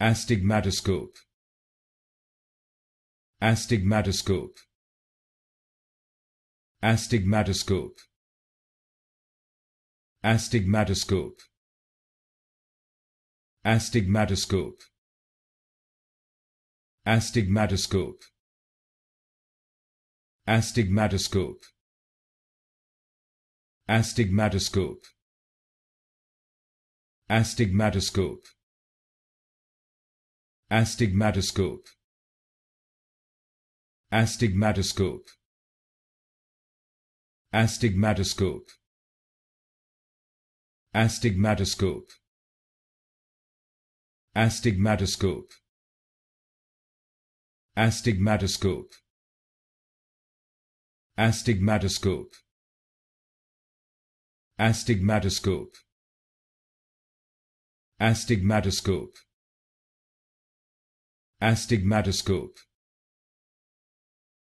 Astigmatoscope. Astigmatoscope. Astigmatoscope. Astigmatoscope. Astigmatoscope. Astigmatoscope. Astigmatoscope. Astigmatoscope. Astigmatoscope. Astigmatoscope. Astigmatoscope. Astigmatoscope. Astigmatoscope. Astigmatoscope. Astigmatoscope. Astigmatoscope. Astigmatoscope. Astigmatoscope. Astigmatoscope